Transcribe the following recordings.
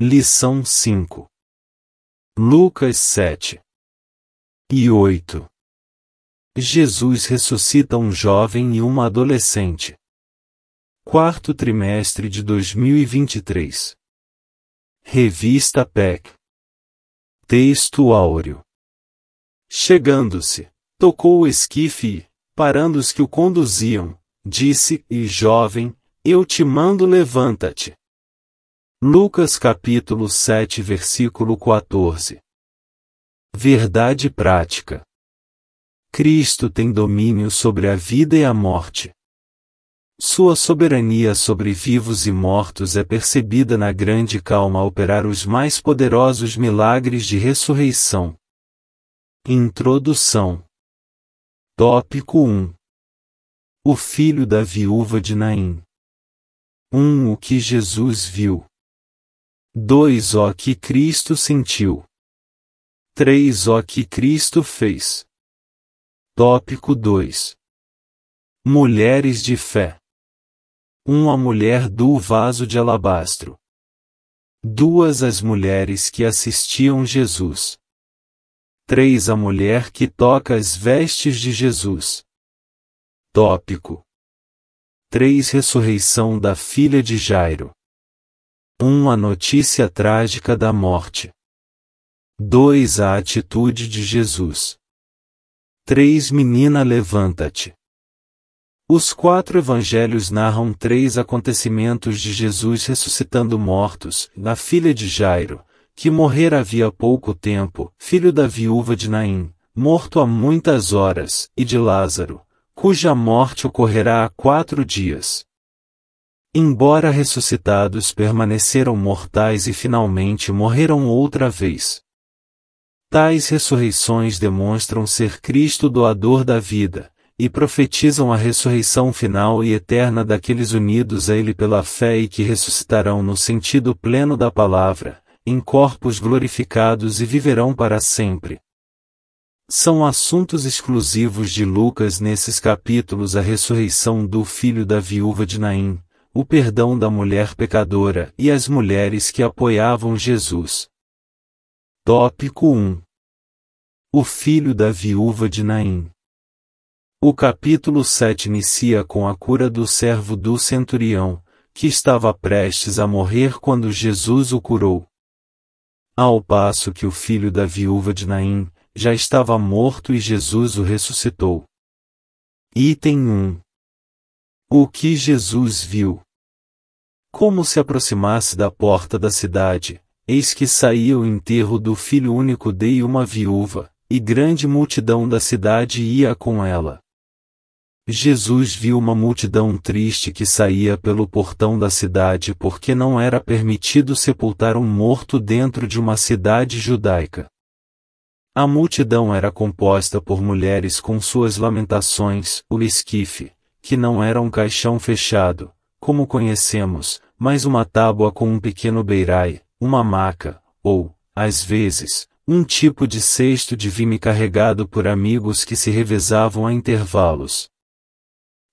Lição 5. Lucas 7 e 8. Jesus ressuscita um jovem e uma adolescente. Quarto trimestre de 2023. Revista PEC. Texto áureo. Chegando-se, tocou o esquife e, parando os que o conduziam, disse: E jovem, eu te mando levanta-te. Lucas capítulo 7 versículo 14. Verdade prática. Cristo tem domínio sobre a vida e a morte. Sua soberania sobre vivos e mortos é percebida na grande calma operar os mais poderosos milagres de ressurreição. Introdução. Tópico 1. O filho da viúva de Naim. 1. O que Jesus viu. 2 O que Cristo sentiu. 3 O que Cristo fez. Tópico 2 Mulheres de fé. 1 A mulher do vaso de alabastro. 2 As mulheres que assistiam Jesus. 3 A mulher que toca as vestes de Jesus. Tópico 3 Ressurreição da filha de Jairo. 1. A notícia trágica da morte. 2. A atitude de Jesus. 3. Menina, levanta-te. Os quatro evangelhos narram três acontecimentos de Jesus ressuscitando mortos, da filha de Jairo, que morrera havia pouco tempo, filho da viúva de Naim, morto há muitas horas, e de Lázaro, cuja morte ocorrerá há quatro dias embora ressuscitados, permaneceram mortais e finalmente morreram outra vez. Tais ressurreições demonstram ser Cristo doador da vida, e profetizam a ressurreição final e eterna daqueles unidos a Ele pela fé e que ressuscitarão no sentido pleno da palavra, em corpos glorificados e viverão para sempre. São assuntos exclusivos de Lucas nesses capítulos a ressurreição do filho da viúva de Naim, o perdão da mulher pecadora e as mulheres que apoiavam Jesus. Tópico 1 O filho da viúva de Naim. O capítulo 7 inicia com a cura do servo do centurião, que estava prestes a morrer quando Jesus o curou. Ao passo que o filho da viúva de Naim já estava morto e Jesus o ressuscitou. Item 1 O que Jesus viu? Como se aproximasse da porta da cidade, eis que saía o enterro do filho único de uma viúva, e grande multidão da cidade ia com ela. Jesus viu uma multidão triste que saía pelo portão da cidade porque não era permitido sepultar um morto dentro de uma cidade judaica. A multidão era composta por mulheres com suas lamentações, o esquife, que não era um caixão fechado, como conhecemos, mais uma tábua com um pequeno beirai, uma maca, ou, às vezes, um tipo de cesto de vime carregado por amigos que se revezavam a intervalos.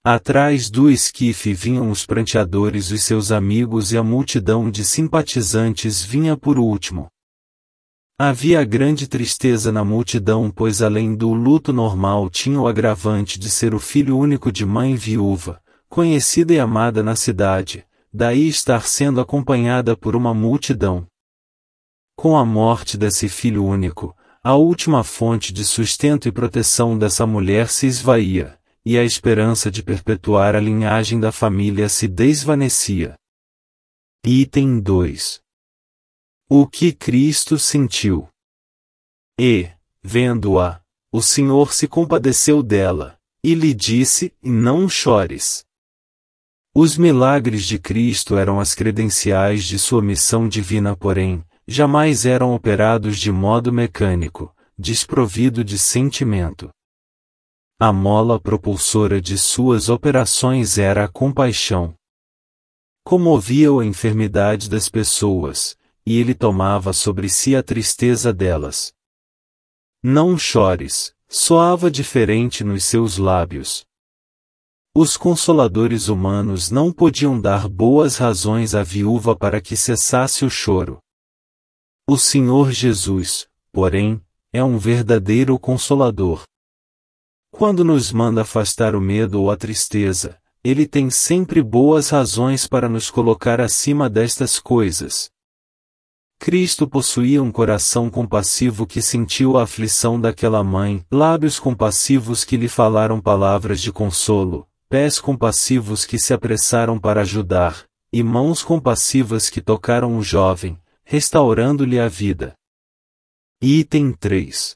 Atrás do esquife vinham os pranteadores e seus amigos e a multidão de simpatizantes vinha por último. Havia grande tristeza na multidão, pois além do luto normal tinha o agravante de ser o filho único de mãe viúva, conhecida e amada na cidade, daí estar sendo acompanhada por uma multidão. Com a morte desse filho único, a última fonte de sustento e proteção dessa mulher se esvaía, e a esperança de perpetuar a linhagem da família se desvanecia. Item 2 O que Cristo sentiu? E, vendo-a, o Senhor se compadeceu dela, e lhe disse: Não chores. Os milagres de Cristo eram as credenciais de sua missão divina, porém, jamais eram operados de modo mecânico, desprovido de sentimento. A mola propulsora de suas operações era a compaixão. Comovia a enfermidade das pessoas, e ele tomava sobre si a tristeza delas. Não chores, soava diferente nos seus lábios, os consoladores humanos não podiam dar boas razões à viúva para que cessasse o choro. O Senhor Jesus, porém, é um verdadeiro consolador. Quando nos manda afastar o medo ou a tristeza, ele tem sempre boas razões para nos colocar acima destas coisas. Cristo possuía um coração compassivo que sentiu a aflição daquela mãe, lábios compassivos que lhe falaram palavras de consolo, pés compassivos que se apressaram para ajudar, e mãos compassivas que tocaram o jovem, restaurando-lhe a vida. Item 3.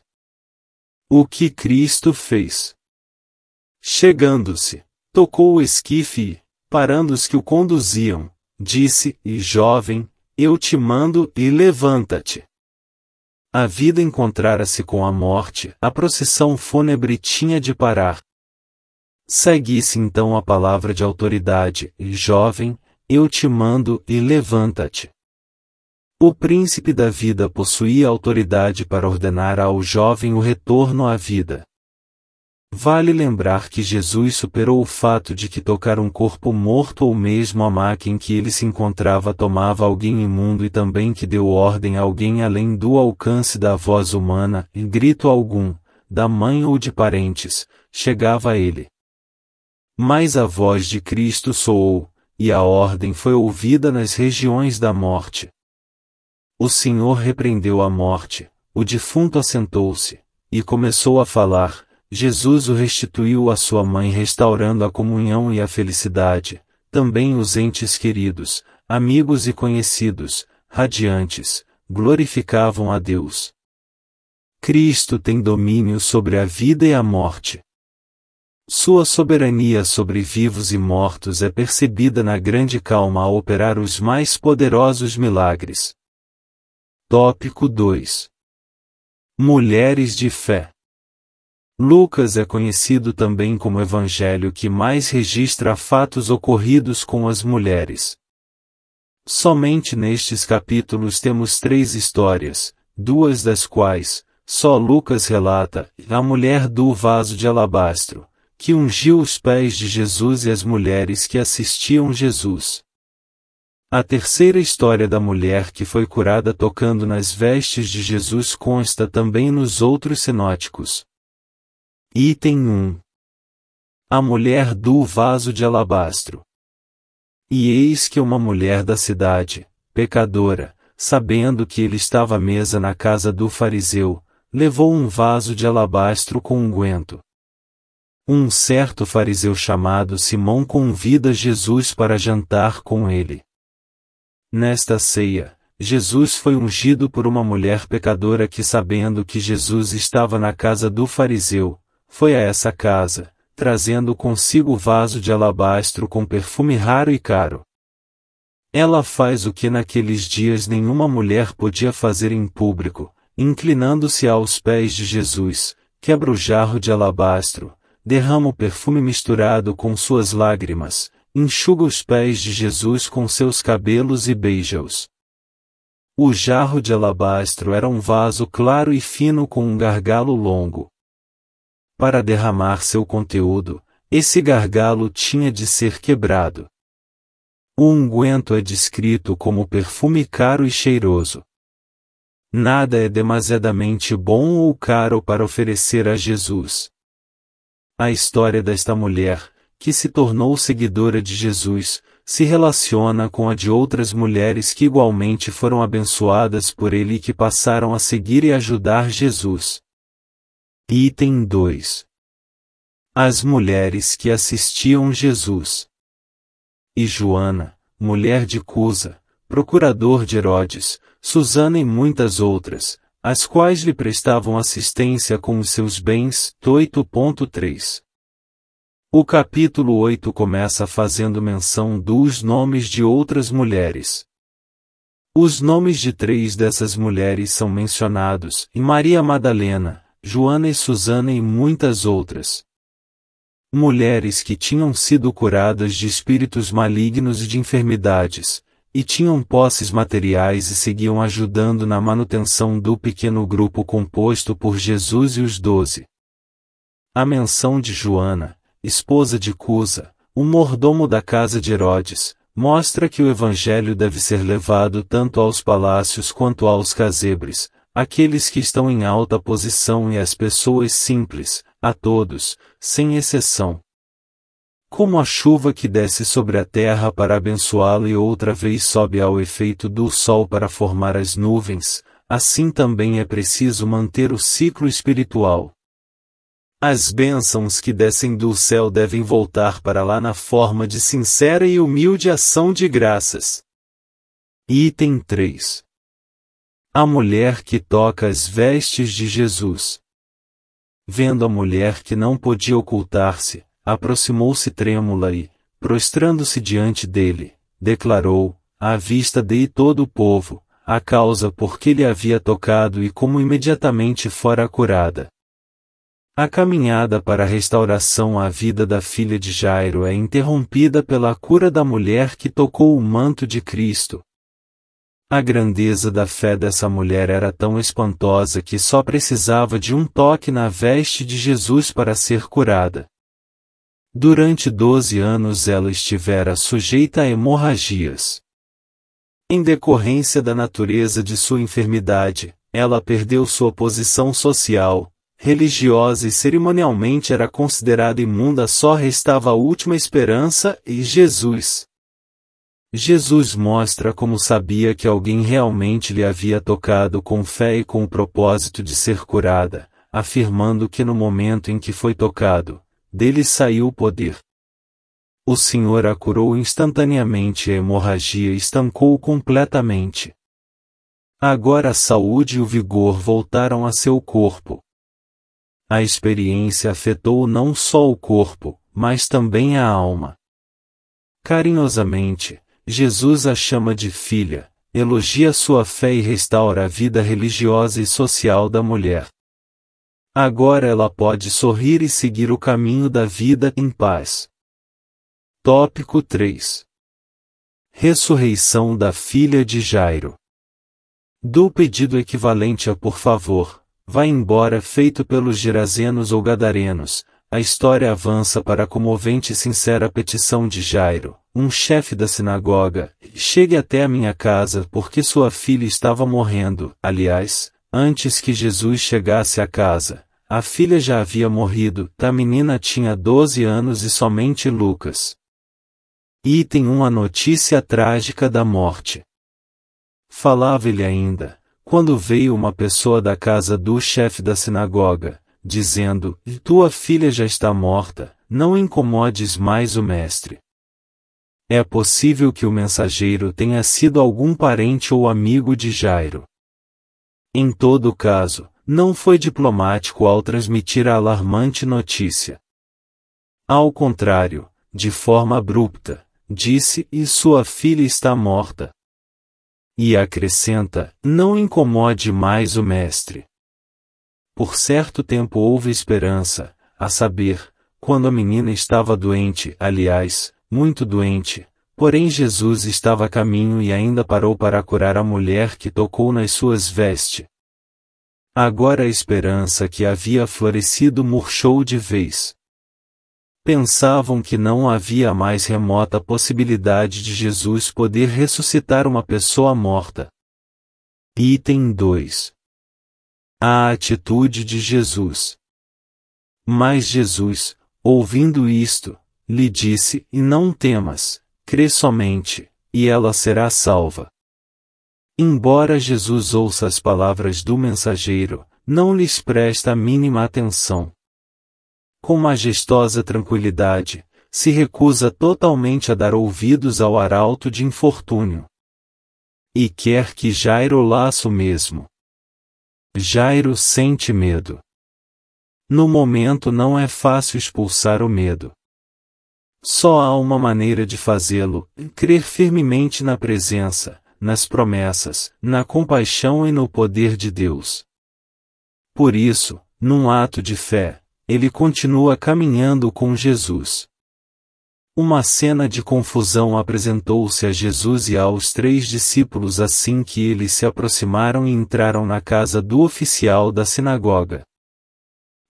O que Cristo fez? Chegando-se, tocou o esquife e, parando os que o conduziam, disse: E jovem, eu te mando e levanta-te. A vida encontrara-se com a morte, a procissão fúnebre tinha de parar, Segue-se então a palavra de autoridade, jovem, eu te mando e levanta-te. O príncipe da vida possuía autoridade para ordenar ao jovem o retorno à vida. Vale lembrar que Jesus superou o fato de que tocar um corpo morto ou mesmo a máquina em que ele se encontrava tomava alguém imundo e também que deu ordem a alguém além do alcance da voz humana, e grito algum, da mãe ou de parentes, chegava a ele. Mas a voz de Cristo soou, e a ordem foi ouvida nas regiões da morte. O Senhor repreendeu a morte, o defunto assentou-se, e começou a falar, Jesus o restituiu à sua mãe, restaurando a comunhão e a felicidade, também os entes queridos, amigos e conhecidos, radiantes, glorificavam a Deus. Cristo tem domínio sobre a vida e a morte. Sua soberania sobre vivos e mortos é percebida na grande calma ao operar os mais poderosos milagres. Tópico 2 Mulheres de fé. Lucas é conhecido também como evangelho que mais registra fatos ocorridos com as mulheres. Somente nestes capítulos temos três histórias, duas das quais, só Lucas relata, a mulher do vaso de alabastro, que ungiu os pés de Jesus e as mulheres que assistiam Jesus. A terceira história da mulher que foi curada tocando nas vestes de Jesus consta também nos outros sinóticos. Item 1 A mulher do vaso de alabastro. E eis que uma mulher da cidade, pecadora, sabendo que ele estava à mesa na casa do fariseu, levou um vaso de alabastro com unguento. Um certo fariseu chamado Simão convida Jesus para jantar com ele. Nesta ceia, Jesus foi ungido por uma mulher pecadora que, sabendo que Jesus estava na casa do fariseu, foi a essa casa, trazendo consigo o vaso de alabastro com perfume raro e caro. Ela faz o que naqueles dias nenhuma mulher podia fazer em público, inclinando-se aos pés de Jesus, quebra o jarro de alabastro, derrama o perfume misturado com suas lágrimas, enxuga os pés de Jesus com seus cabelos e beija-os. O jarro de alabastro era um vaso claro e fino com um gargalo longo. Para derramar seu conteúdo, esse gargalo tinha de ser quebrado. O unguento é descrito como perfume caro e cheiroso. Nada é demasiadamente bom ou caro para oferecer a Jesus. A história desta mulher, que se tornou seguidora de Jesus, se relaciona com a de outras mulheres que igualmente foram abençoadas por ele e que passaram a seguir e ajudar Jesus. Item 2 As mulheres que assistiam Jesus. E Joana, mulher de Cusa, procurador de Herodes, Susana e muitas outras, as quais lhe prestavam assistência com os seus bens. 8.3 O capítulo 8 começa fazendo menção dos nomes de outras mulheres. Os nomes de três dessas mulheres são mencionados, e Maria Madalena, Joana e Susana e muitas outras. Mulheres que tinham sido curadas de espíritos malignos e de enfermidades, e tinham posses materiais e seguiam ajudando na manutenção do pequeno grupo composto por Jesus e os doze. A menção de Joana, esposa de Cusa, o um mordomo da casa de Herodes, mostra que o evangelho deve ser levado tanto aos palácios quanto aos casebres, aqueles que estão em alta posição e as pessoas simples, a todos, sem exceção, como a chuva que desce sobre a terra para abençoá-la e outra vez sobe ao efeito do sol para formar as nuvens, assim também é preciso manter o ciclo espiritual. As bênçãos que descem do céu devem voltar para lá na forma de sincera e humilde ação de graças. Item 3 A mulher que toca as vestes de Jesus. Vendo a mulher que não podia ocultar-se, aproximou-se trêmula e, prostrando-se diante dele, declarou, à vista de todo o povo, a causa por que lhe havia tocado e como imediatamente fora curada. A caminhada para a restauração à vida da filha de Jairo é interrompida pela cura da mulher que tocou o manto de Cristo. A grandeza da fé dessa mulher era tão espantosa que só precisava de um toque na veste de Jesus para ser curada. Durante doze anos ela estivera sujeita a hemorragias. Em decorrência da natureza de sua enfermidade, ela perdeu sua posição social, religiosa e cerimonialmente era considerada imunda, só restava a última esperança e Jesus. Jesus mostra como sabia que alguém realmente lhe havia tocado com fé e com o propósito de ser curada, afirmando que no momento em que foi tocado, dele saiu o poder. O Senhor a curou instantaneamente a hemorragia estancou completamente. Agora a saúde e o vigor voltaram a seu corpo. A experiência afetou não só o corpo, mas também a alma. Carinhosamente, Jesus a chama de filha, elogia sua fé e restaura a vida religiosa e social da mulher. Agora ela pode sorrir e seguir o caminho da vida em paz. Tópico 3 Ressurreição da filha de Jairo. Dou pedido equivalente a por favor, vá embora feito pelos girazenos ou gadarenos, a história avança para a comovente e sincera petição de Jairo, um chefe da sinagoga, chegue até a minha casa porque sua filha estava morrendo, aliás, Antes que Jesus chegasse à casa, a filha já havia morrido, a menina tinha 12 anos e somente Lucas. Item 1 A notícia trágica da morte. Falava-lhe ainda, quando veio uma pessoa da casa do chefe da sinagoga, dizendo: Tua filha já está morta, não incomodes mais o mestre. É possível que o mensageiro tenha sido algum parente ou amigo de Jairo. Em todo caso, não foi diplomático ao transmitir a alarmante notícia. Ao contrário, de forma abrupta, disse: E sua filha está morta. E acrescenta: Não incomode mais o mestre. Por certo tempo houve esperança, a saber, quando a menina estava doente, aliás, muito doente, Porém Jesus estava a caminho e ainda parou para curar a mulher que tocou nas suas vestes. Agora a esperança que havia florescido murchou de vez. Pensavam que não havia mais remota possibilidade de Jesus poder ressuscitar uma pessoa morta. Item 2 A atitude de Jesus. Mas Jesus, ouvindo isto, lhe disse: E não temas Crê somente, e ela será salva. Embora Jesus ouça as palavras do mensageiro, não lhes presta a mínima atenção. Com majestosa tranquilidade, se recusa totalmente a dar ouvidos ao arauto de infortúnio. E quer que Jairo laço mesmo. Jairo sente medo. No momento não é fácil expulsar o medo. Só há uma maneira de fazê-lo: crer firmemente na presença, nas promessas, na compaixão e no poder de Deus. Por isso, num ato de fé, ele continua caminhando com Jesus. Uma cena de confusão apresentou-se a Jesus e aos três discípulos assim que eles se aproximaram e entraram na casa do oficial da sinagoga.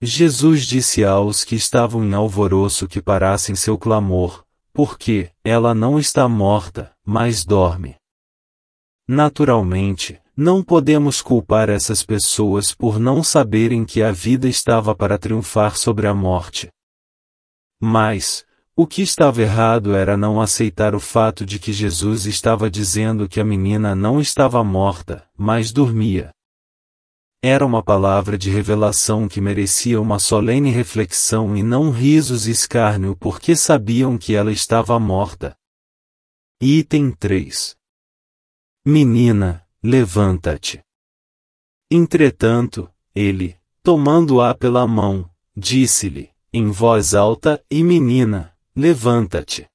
Jesus disse aos que estavam em alvoroço que parassem seu clamor, porque ela não está morta, mas dorme. Naturalmente, não podemos culpar essas pessoas por não saberem que a vida estava para triunfar sobre a morte. Mas, o que estava errado era não aceitar o fato de que Jesus estava dizendo que a menina não estava morta, mas dormia. Era uma palavra de revelação que merecia uma solene reflexão e não risos e escárnio porque sabiam que ela estava morta. Item 3 Menina, levanta-te. Entretanto, ele, tomando-a pela mão, disse-lhe, em voz alta e menina, levanta-te.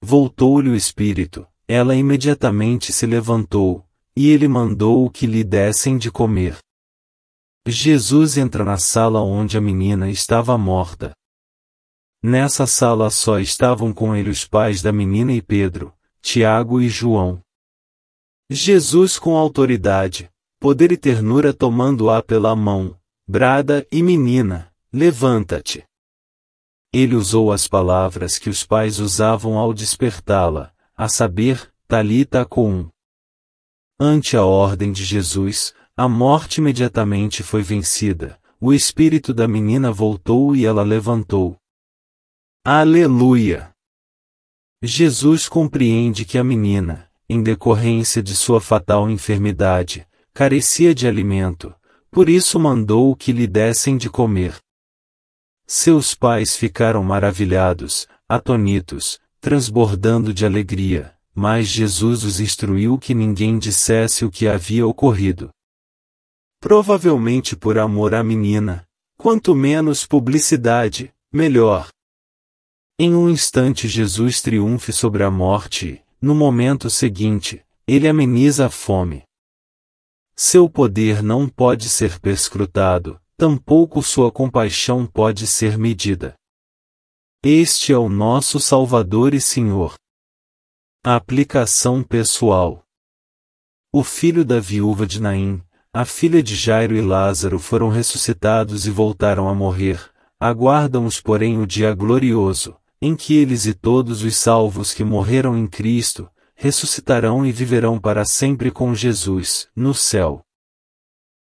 Voltou-lhe o espírito, ela imediatamente se levantou, e ele mandou o que lhe dessem de comer. Jesus entra na sala onde a menina estava morta. Nessa sala só estavam com ele os pais da menina e Pedro, Tiago e João. Jesus, com autoridade, poder e ternura, tomando-a pela mão, brada e menina, levanta-te. Ele usou as palavras que os pais usavam ao despertá-la, a saber, talita com um. Ante a ordem de Jesus, a morte imediatamente foi vencida, o espírito da menina voltou e ela levantou. Aleluia! Jesus compreende que a menina, em decorrência de sua fatal enfermidade, carecia de alimento, por isso mandou que lhe dessem de comer. Seus pais ficaram maravilhados, atonitos, transbordando de alegria, mas Jesus os instruiu que ninguém dissesse o que havia ocorrido. Provavelmente por amor à menina, quanto menos publicidade, melhor. Em um instante Jesus triunfe sobre a morte, no momento seguinte, ele ameniza a fome. Seu poder não pode ser perscrutado, tampouco sua compaixão pode ser medida. Este é o nosso Salvador e Senhor. A aplicação pessoal. O filho da viúva de Naim, a filha de Jairo e Lázaro foram ressuscitados e voltaram a morrer, aguardam-os, porém, o dia glorioso, em que eles e todos os salvos que morreram em Cristo, ressuscitarão e viverão para sempre com Jesus, no céu.